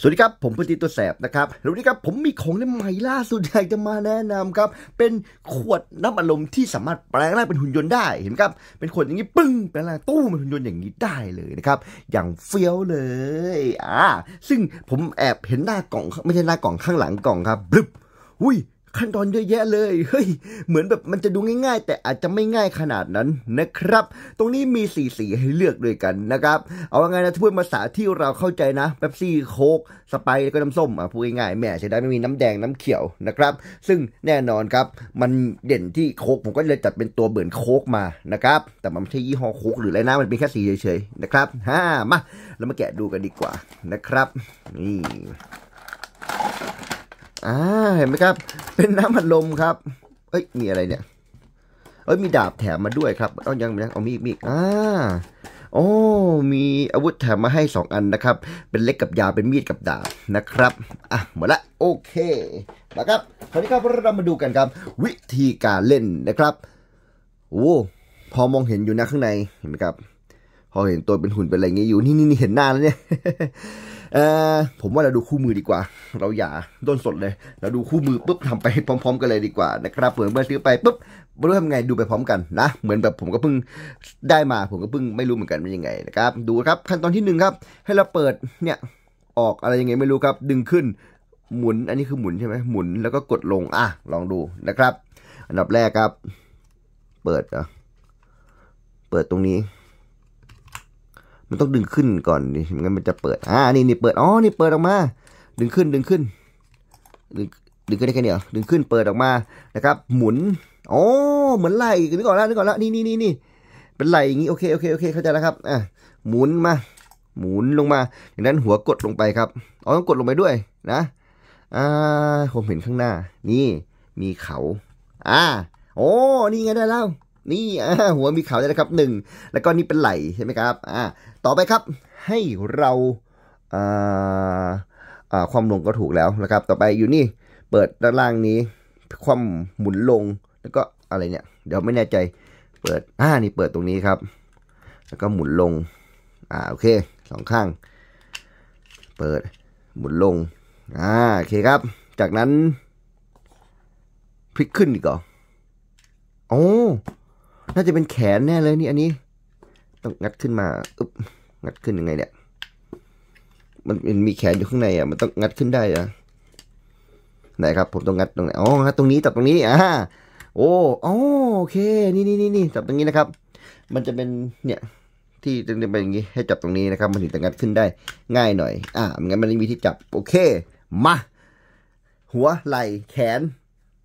สวัสดีครับผมพนที่ตัวแสบนะครับสวันนี้ครับผมมีของเล่ใหม่ล่าสุดอยากจะมาแนะนำครับ เป็นขวดน้ำอารมณ์ที่สามารถแปลงร่างเป็นหุ่นยนต์ได้เห็นครับเป็นขวดอย่างนี้ปึ้งแปลงร่างตู้เป็นหุ่นยนต์อย่างนี้ได้เลยนะครับอย่างเฟี้ยวเลยอ่าซึ่งผมแอบเห็นหน้ากล่อง ไม่ใช่หน้ากล่องข้างหลังกล่องครับบึ๊บอุ้ยขั้นตอนเยอะแยะเลย เฮ้ย เหมือนแบบมันจะดูง่ายๆ แต่อาจจะไม่ง่ายขนาดนั้นนะครับ ตรงนี้มีสีสีให้เลือกด้วยกันนะครับ เอาไงนะทุกภาษาที่เราเข้าใจนะแป๊ซี่โคกสไปก็น้ำส้มอ่ะพูดง่ายๆแม่ใช้ได้ไม่มีน้ำแดงน้ำเขียวนะครับ ซึ่งแน่นอนครับมันเด่นที่โคกผมก็เลยจัดเป็นตัวเบือนโคกมานะครับ แต่มันไม่ใช่ยี่ห้อโคกหรืออะไรนะ มันเป็นแค่สีเฉยๆนะครับฮ่ามาแล้วมาแกะดูกันดีกว่านะครับนี่อ่าเห็นไหมครับ เป็นน้ำอัดลมครับ เอ้ยมีอะไรเนี่ย เอ้ยมีดาบแถมมาด้วยครับเอายังมีเอามีมีอ่าโอ้มีอาวุธแถมมาให้2อันนะครับ เป็นเล็กกับยาวเป็นมีดกับดาบนะครับ อ่ะหมดละโอเคมาครับคราวนี้ครับเรามาดูกันครับ วิธีการเล่นนะครับโอ้พอมองเห็นอยู่นะข้างในเห็นไหมครับ พอเห็นตัวเป็นหุ่นเป็นอะไรเงี้ยอยู่นี่นี่เห็นหน้าแล้วเนี่ยเออผมว่าเราดูคู่มือดีกว่า เราอย่าด้นสดเลย เราดูคู่มือ ปุ๊บทำไปพร้อม ๆกันเลยดีกว่านะครับเหมือนเมื่อซื้อไปปุ๊บไม่รู้ทำไงดูไปพร้อมกันนะเหมือนแบบผมก็เพิ่งได้มาผมก็เพิ่งไม่รู้เหมือนกันเป็นยังไงนะครับดูครับขั้นตอนที่หนึ่งครับ ให้เราเปิดเนี่ยออกอะไรยังไงไม่รู้ครับ ดึงขึ้น หมุนอันนี้คือหมุนใช่ไหมหมุนแล้วก็กดลงอ่ะลองดูนะครับ อันดับแรกครับ เปิดอ่ะเปิดตรงนี้มันต้องดึงขึ้นก่อนนี่งั้นมันจะเปิด อ่านี่นี่เปิด อ๋อ นี่ เปิดออกมา ดึงขึ้น ดึงขึ้น ดึง ดึงขึ้นได้แค่นี้เหรอดึงขึ้น เปิดออกมา นะครับ หมุน อ๋อเหมือนไหลนึกก่อนแล้วนึกก่อนแล้วนี่นี่นี่นี่ เป็นไหลอย่างนี้ โอเค โอเค โอเค เข้าใจแล้วครับ อ่ะหมุนมา หมุนลงมา อย่างนั้นหัวกดลงไปครับอ๋อต้องกดลงไปด้วย นะ อ่า ผมเห็นข้างหน้า นี่ มีเขา อ่า โอ้ นี่ไงได้แล้วนี่หัวมีเขาได้นะครับหนึ่งแล้วก็นี่เป็นไหลใช่ไหมครับอ่าต่อไปครับให้เราอ่าอ่าความลงก็ถูกแล้วนะครับต่อไปอยู่นี่ เปิดด้านล่างนี้ ความหมุนลง แล้วก็อะไรเนี่ยเดี๋ยวไม่แน่ใจ เปิดอ่านี่เปิดตรงนี้ครับ แล้วก็หมุนลงอ่าโอเคสองข้าง เปิดหมุนลงอ่าโอเคครับ จากนั้นพลิกขึ้นอีกเหรอโอ้น่าจะเป็นแขนแน่เลยนี่อันนี้ ต้องงัดขึ้นมา อึ๊บ งัดขึ้นยังไงเนี่ย มันมันมีแขนอยู่ข้างในอ่ะ มันต้องงัดขึ้นได้อะไหนครับผมต้องงัดตรงไหน อ๋องัดตรงนี้จับตรงนี้ อ่า โอ้ โอเค นี่นี่นี่นี่จับตรงนี้นะครับ มันจะเป็นเนี่ย ที่จะเป็นอย่างนี้ ให้จับตรงนี้นะครับ มันถึงจะงัดขึ้นได้ง่ายหน่อย อ่างั้นมันไม่มีที่จับ โอเค มา หัวไหล่แขน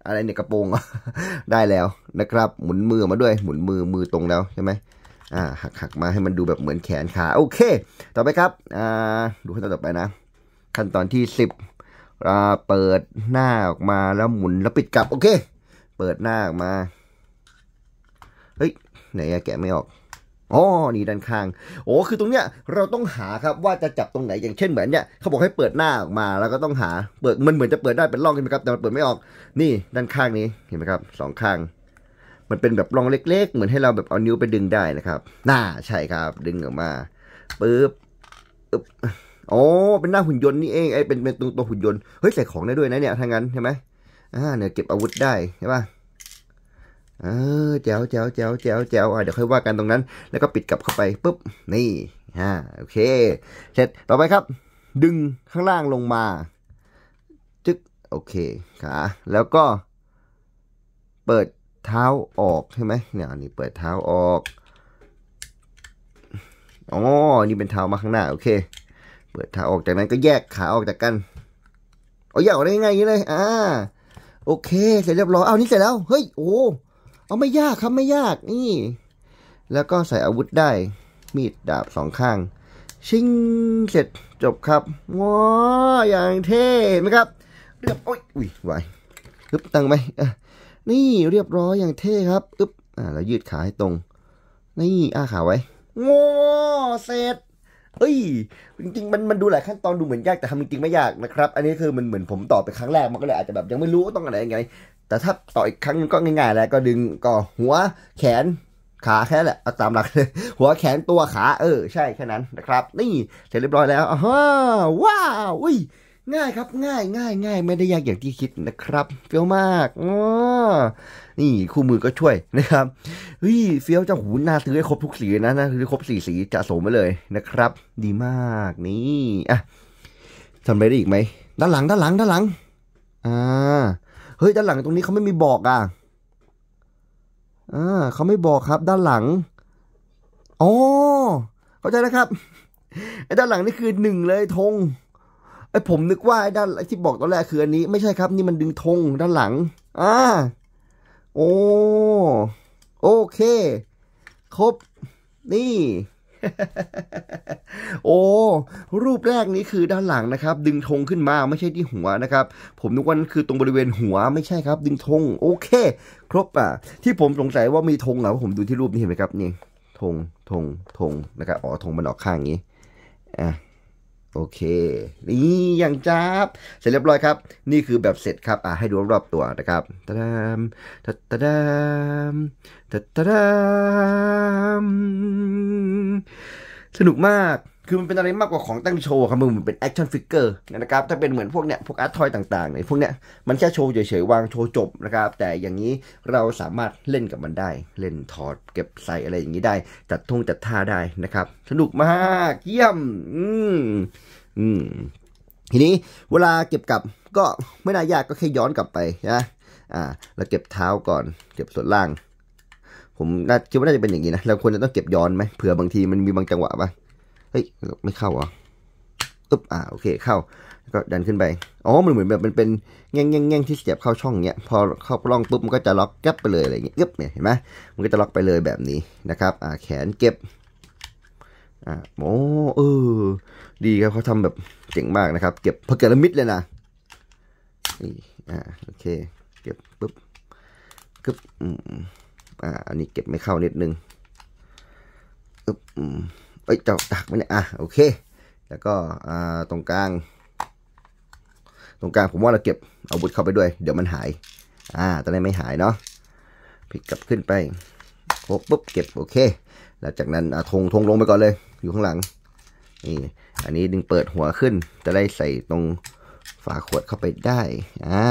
อะไรเนี่ยกระโปรงได้แล้วนะครับหมุนมือมาด้วยหมุนมือมือตรงแล้วใช่ไหมอ่าหักหักมาให้มันดูแบบเหมือนแขนขาโอเค ต่อไปครับอ่าดูขั้นตอนต่อไปนะ ขั้นตอนที่สิบเราเปิดหน้าออกมาแล้วหมุนแล้วปิดกลับโอเคเปิดหน้าออกมาเฮ้ยไหนแกะไม่ออกอ๋อ นี่ด้านข้าง โอ้ คือตรงเนี้ยเราต้องหาครับว่าจะจับตรงไหนอย่างเช่นเหมือนเนี้ยเขาบอกให้เปิดหน้าออกมาแล้วก็ต้องหาเปิดมันเหมือนจะเปิดได้เป็นร่องใช่ไหมครับ แต่มันเปิดไม่ออก นี่ด้านข้างนี้เห็นไหมครับสองข้างมันเป็นแบบร่องเล็ก ๆ เหมือนให้เราแบบเอานิ้วไปดึงได้นะครับน่าใช่ครับดึงออกมาปึ๊บอึ๊บอ๋อเป็นหน้าหุ่นยนต์นี่เองไอ้เป็นเป็นตัวหุ่นยนต์เฮ้ยใส่ของได้ด้วยนะเนี่ยทางนั้นใช่ไหมอ่าเนี่ยเก็บอาวุธได้ใช่ป่ะเออแจ๋วแจ๋วแจ๋วแจ๋วแจ๋วอ่ะเดี๋ยวค่อยว่ากันตรงนั้น แล้วก็ปิดกลับเข้าไปปุ๊บ นี่ฮะโอเคเสร็จต่อไปครับ ดึงข้างล่างลงมา จึ๊กโอเคขาแล้วก็ เปิดเท้าออกใช่ไหมเนี่ยอันนี้เปิดเท้าออก อ๋อนี่เป็นเท้ามาข้างหน้าโอเค เปิดเท้าออกจากนั้นก็แยกขาออกจากกัน เอาแยกออกได้ง่ายงเลยอ่าโอเค เสร็จเรียบร้อยเอานี่เสร็จแล้วเฮ้ยโอ้เอาไม่ยากครับ ไม่ยากนี่ แล้วก็ใส่อาวุธได้ มีดดาบสองข้าง ชิง เสร็จจบครับว้าอย่างเท่ไหมครับ เรียบ โอ้ยอุ้ยไหวอึบตังไหมนี่เรียบร้อยอย่างเท่ครับอึบอ่าแล้วยืดขาให้ตรง นี่อ้าขาไว้งอเสร็จเอ้ยจริงๆมันมันดูหลายขั้นตอนดูเหมือนยาก แต่ทำจริงๆไม่ยากนะครับ อันนี้คือมันเหมือนผมต่อไปครั้งแรกมันก็เลยอาจจะแบบยังไม่รู้ต้องอะไรยังไง แต่ถ้าต่ออีกครั้งก็ง่ายๆ แล้วก็ดึงก็หัวแขน ขาแค่แหละเอาตามหลักเลยหัวแขนตัวขา เออ ใช่แค่นั้นนะครับ นี่ เสร็จเรียบร้อยแล้ว อ้าวว้าวอุ้ยง่ายครับง่ายง่ายง่าย ไม่ได้ยากอย่างที่คิดนะครับเฟี้ยวมากอ๋อนี่ คู่มือก็ช่วยนะครับเฮ้ยเฟี้ยวจะหูนาซื้อได้ครบ ทุกสีนะนะซื้อได้ครบสีสีจะสมไปเลยนะครับ ดีมากนี่อ่ะทำไปได้อีกไหมด้านหลังด้านหลัง ด้านหลัง อ่า เฮ้ย ด้านหลังตรงนี้เขาไม่มีบอกอ่ะอ่าเขาไม่บอกครับ ด้านหลังอ๋อเข้าใจนะครับไอ้ด้านหลังนี่คือหนึ่งเลยธงไอผมนึกว่าไอ้ด้าน ที่บอกตอนแรกคืออันนี้ ไม่ใช่ครับ นี่มันดึงธงด้านหลังอ่าโอ้โอเค ครบนี่ โอ้รูปแรกนี้คือด้านหลังนะครับ ดึงธงขึ้นมาไม่ใช่ที่หัวนะครับ ผมนึกว่านั่นคือตรงบริเวณหัว ไม่ใช่ครับ ดึงธงโอเค ครบอ่ะ ที่ผมสงสัยว่ามีธงเหรอผมดูที่รูปนี้เห็นไหมครับนี่ธงธงธงนะครับอ๋อธงมันออกข้างนี้อ่ะโอเค นี่อย่างจับเสร็จเรียบร้อยครับ นี่คือแบบเสร็จครับอ่าให้ดูรอบตัวนะครับ ตะดามตะตะดามตะตะดามสนุกมากคือมันเป็นอะไรมากกว่าของตั้งโชว์ครับมึงมันเป็นแอคชั่นฟิกเกอร์นะครับถ้าเป็นเหมือนพวกเนี้ยพวกอาร์ตทอยต่างๆเนี่ยพวกเนี้ยมันแค่โชว์เฉยๆวางโชว์จบนะครับ แต่อย่างนี้เราสามารถเล่นกับมันได้ เล่นถอดเก็บใส่อะไรอย่างนี้ได้ จัดทงจัดท่าได้นะครับ สนุกมากเยี่ยมอืมอืมทีนี้เวลาเก็บกลับ ก็ไม่น่ายากก็แค่ย้อนกลับไปนะอ่า เราเก็บเท้าก่อน เก็บส่วนล่าง ผมน่าคิดว่าน่าจะเป็นอย่างนี้นะเราควรจะต้องเก็บย้อนไหมเผื่อบางทีมันมีบางจังหวะปะเฮ้ย ไม่เข้าอ่ะอึ๊บอ่าโอเค เข้าก็ดันขึ้นไป อ๋อ มันเหมือนแบบมันเป็นแง่งแง่งแง่งที่เสียบเข้าช่องเนี้ย พอเข้าล่องปุ๊บ มันก็จะล็อกแก๊บไปเลยอะไรเงี้ยอึบเนี่ยเห็นไหมมันก็จะล็อกไปเลยแบบนี้นะครับ อ่า แขนเก็บ อ่า โอ้ เออ ดีครับเขาทำแบบเจ๋งมากนะครับ เก็บพอเกละมิดเลยนะนี่อ่า โอเค เก็บปุ๊บกึบอ่าอันนี้เก็บไม่เข้านิดนึงอึ๊บอืมอ้ยจะดักไหมเนี่ย อ่ะ โอเค แล้วก็อ่าตรงกลาง ตรงกลางผมว่าเราเก็บอาวุธเข้าไปด้วยเดี๋ยวมันหาย อ่าตอนนี้ไม่หายเนาะพลิกกลับขึ้นไปโคปุ๊บเก็บโอเค หลังจากนั้นทงทงลงไปก่อนเลยอยู่ข้างหลังนี่ อันนี้ดึงเปิดหัวขึ้น จะได้ใส่ตรงฝาขวดเข้าไปได้ อ่า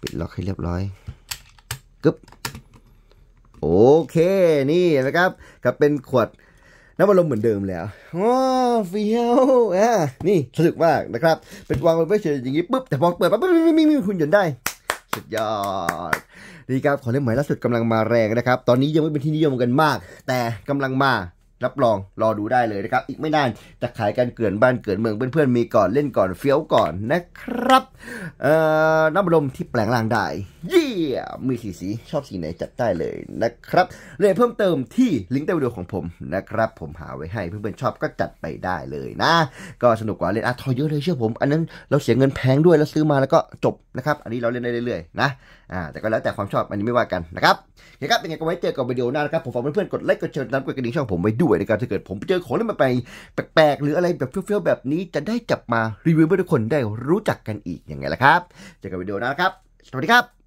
ปิดล็อกให้เรียบร้อยกึ๊บโอเค นี่นะครับกับเป็นขวดน้ำอารมณ์เหมือนเดิมแล้วว้าเฟี้ยวอ่ะนี่สนุกมากนะครับ เป็นวางไว้เฉยอย่างนี้ปุ๊บแต่พอเปิดปั๊บไม่มีมคุณหยนได้ สุดยอดนี่ครับขอเล่นใหม่ล่าสุดกำลังมาแรงนะครับ ตอนนี้ยังไม่เป็นที่นิยมกันมาก แต่กำลังมารับรองรอดูได้เลยนะครับอีกไม่นานจะขายกันเกินบ้านเกินเมือง เพื่อนๆมีก่อนเล่นก่อนเฟี้ยวก่อนนะครับเอ่อน้ำลมที่แปลงร่างได้ยี่มีสีสีชอบสีไหนจัดได้เลยนะครับเรียนเพิ่มเติมที่ลิงก์ใต้วิดีโอของผมนะครับ ผมหาไว้ให้เพื่อนๆชอบก็จัดไปได้เลยนะก็สนุกกว่าเล่นอาร์ทอยเยอะเลยเชื่อผมอันนั้นเราเสียเงินแพงด้วยแล้วซื้อมาแล้วก็จบนะครับอันนี้เราเล่นได้เรื่อยๆนะอ่าแต่ก็แล้วแต่ความชอบอันนี้ไม่ว่ากันนะครับเดี๋ยวครับป็นไงก็ไว้เจอกับวิดีโอหน้านะครับ ผมฝากเพื่อนๆกดไลค์กดแชร์ตามกดกระดิ่งช่องผมไว้ด้วยนะครับถ้าเกิดผมเจอของเล่นใหม่แปลกๆ หรืออะไรแบบเฟี้ยวๆแบบนี้จะได้จับมารีวิวให้ทุกคนได้รู้จักกันอีกยังไงล่ะครับ เจอกับวิดีโอหน้าครับ สวัสดีครับ